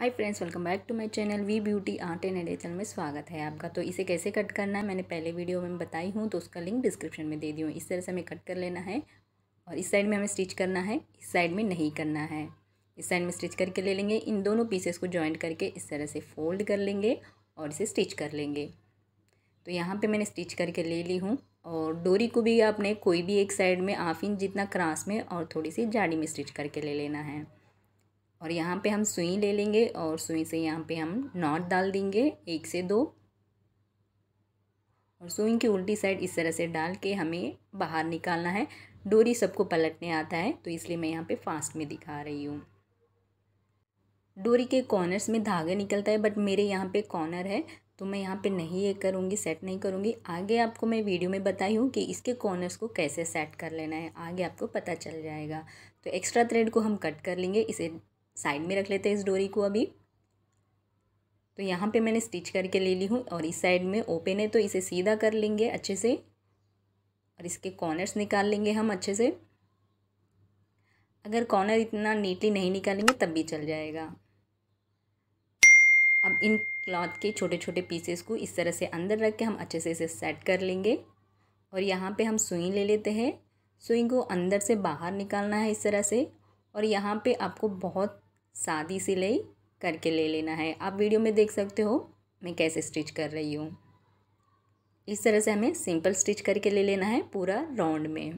hi friends welcome back to my channel V beauty art and edition में स्वागत है आपका तो इसे कैसे कट करना है मैंने पहले वीडियो में बताई हूँ तो उसका लिंक डिस्क्रिप्शन में दे दी हूँ इस तरह से हमें कट कर लेना है और इस साइड में हमें स्टिच करना है इस साइड में नहीं करना है इस साइड में स्टिच करके ले लेंगे इन दोनों पीसेस को ज्वाइन करके इस तरह से फोल्ड कर लेंगे और इसे स्टिच कर लेंगे तो यहाँ पर मैंने स्टिच करके ले ली हूँ और डोरी को भी आपने कोई भी एक साइड में हाफ इंच जितना क्रास में और थोड़ी सी जाड़ी में स्टिच करके ले लेना है और यहाँ पे हम सुई ले लेंगे और सुई से यहाँ पे हम नॉट डाल देंगे एक से दो और सुई की उल्टी साइड इस तरह से डाल के हमें बाहर निकालना है डोरी सबको पलटने आता है तो इसलिए मैं यहाँ पे फास्ट में दिखा रही हूँ डोरी के कॉर्नर्स में धागा निकलता है बट मेरे यहाँ पे कॉर्नर है तो मैं यहाँ पे नहीं ये करूँगी सेट नहीं करूँगी आगे आपको मैं वीडियो में बताई हूँ कि इसके कॉर्नर्स को कैसे सेट कर लेना है आगे आपको पता चल जाएगा तो एक्स्ट्रा थ्रेड को हम कट कर लेंगे इसे साइड में रख लेते हैं इस डोरी को अभी तो यहाँ पे मैंने स्टिच करके ले ली हूँ और इस साइड में ओपन है तो इसे सीधा कर लेंगे अच्छे से और इसके कॉर्नर्स निकाल लेंगे हम अच्छे से अगर कॉर्नर इतना नीटली नहीं निकालेंगे तब भी चल जाएगा अब इन क्लॉथ के छोटे छोटे पीसेस को इस तरह से अंदर रख के हम अच्छे से इसे सेट कर लेंगे और यहाँ पे हम सुई ले लेते हैं सुई को अंदर से बाहर निकालना है इस तरह से और यहाँ पे आपको बहुत सादी सिलाई करके ले लेना है आप वीडियो में देख सकते हो मैं कैसे स्टिच कर रही हूँ इस तरह से हमें सिंपल स्टिच करके ले लेना है पूरा राउंड में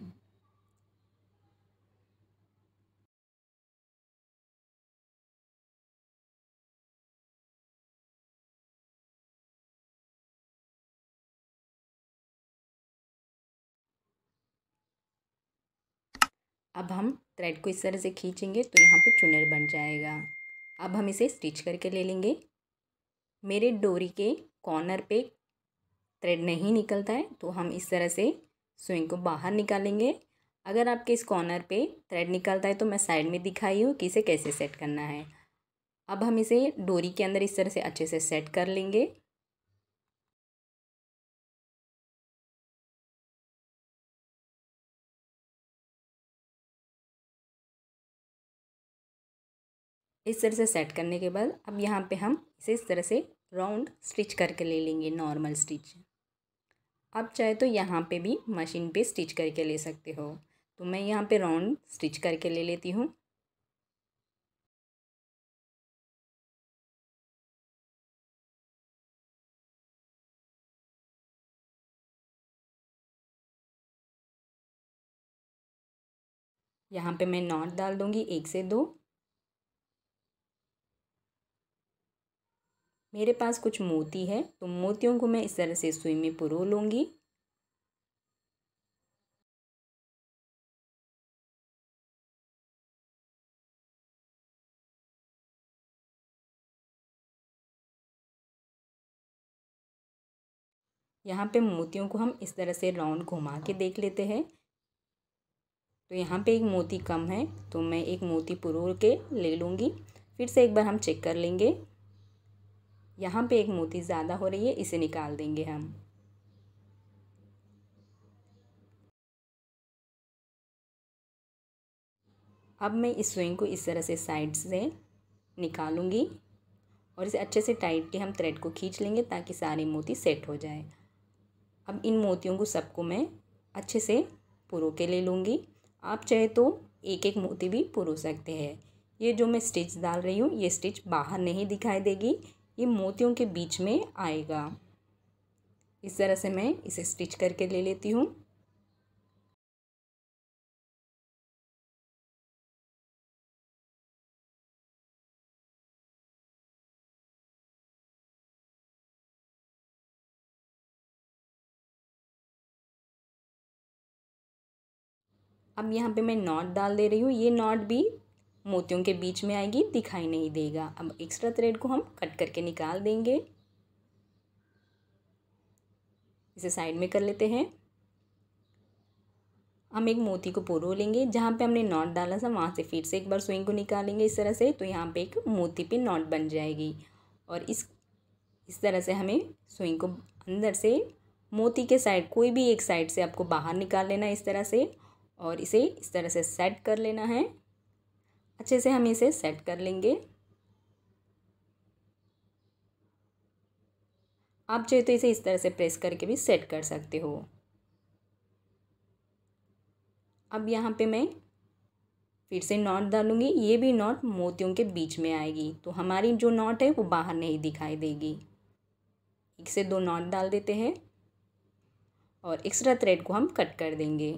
अब हम थ्रेड को इस तरह से खींचेंगे तो यहाँ पे चुनर बन जाएगा अब हम इसे स्टिच करके ले लेंगे मेरे डोरी के कॉर्नर पे थ्रेड नहीं निकलता है तो हम इस तरह से स्विंग को बाहर निकालेंगे अगर आपके इस कॉर्नर पे थ्रेड निकलता है तो मैं साइड में दिखाई हूँ कि इसे कैसे सेट करना है अब हम इसे डोरी के अंदर इस तरह से अच्छे से सेट कर लेंगे इस तरह से सेट करने के बाद अब यहाँ पे हम इसे इस तरह से राउंड स्टिच करके ले लेंगे नॉर्मल स्टिच आप चाहे तो यहाँ पे भी मशीन पे स्टिच करके ले सकते हो तो मैं यहाँ पे राउंड स्टिच करके ले लेती हूँ यहाँ पे मैं नॉट डाल दूँगी एक से दो मेरे पास कुछ मोती है तो मोतियों को मैं इस तरह से सुई में पुरो लूँगी यहाँ पे मोतियों को हम इस तरह से राउंड घुमा के देख लेते हैं तो यहाँ पे एक मोती कम है तो मैं एक मोती पुरोल के ले लूँगी फिर से एक बार हम चेक कर लेंगे यहाँ पे एक मोती ज़्यादा हो रही है इसे निकाल देंगे हम अब मैं इस स्विंग को इस तरह से साइड से निकालूंगी और इसे अच्छे से टाइट के हम थ्रेड को खींच लेंगे ताकि सारे मोती सेट हो जाए अब इन मोतियों को सबको मैं अच्छे से पुरो के ले लूँगी आप चाहे तो एक एक मोती भी पुरो सकते हैं ये जो मैं स्टिच डाल रही हूँ ये स्टिच बाहर नहीं दिखाई देगी ये मोतियों के बीच में आएगा इस तरह से मैं इसे स्टिच करके ले लेती हूँ अब यहाँ पे मैं नॉट डाल दे रही हूँ ये नॉट भी मोतियों के बीच में आएगी दिखाई नहीं देगा अब एक्स्ट्रा थ्रेड को हम कट करके निकाल देंगे इसे साइड में कर लेते हैं हम एक मोती को पुरो लेंगे जहाँ पे हमने नॉट डाला था वहाँ से फिर से एक बार स्विंग को निकालेंगे इस तरह से तो यहाँ पे एक मोती पे नॉट बन जाएगी और इस इस तरह से हमें स्विंग को अंदर से मोती के साइड कोई भी एक साइड से आपको बाहर निकाल लेना है इस तरह से और इसे इस तरह से सेट कर लेना है अच्छे से हम इसे सेट कर लेंगे आप चाहे तो इसे इस तरह से प्रेस करके भी सेट कर सकते हो अब यहाँ पे मैं फिर से नॉट डालूंगी ये भी नॉट मोतियों के बीच में आएगी तो हमारी जो नॉट है वो बाहर नहीं दिखाई देगी एक से दो नॉट डाल देते हैं और एक्स्ट्रा थ्रेड को हम कट कर देंगे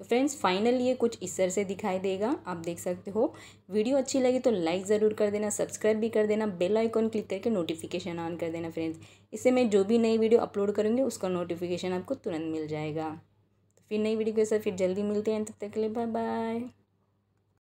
तो फ्रेंड्स फाइनल ये कुछ इस तरह से दिखाई देगा आप देख सकते हो वीडियो अच्छी लगी तो लाइक ज़रूर कर देना सब्सक्राइब भी कर देना बेल आइकॉन क्लिक करके नोटिफिकेशन ऑन कर देना फ्रेंड्स इससे मैं जो भी नई वीडियो अपलोड करूँगी उसका नोटिफिकेशन आपको तुरंत मिल जाएगा तो फिर नई वीडियो के साथ फिर जल्दी मिलते हैं तब तक के लिए बाय बाय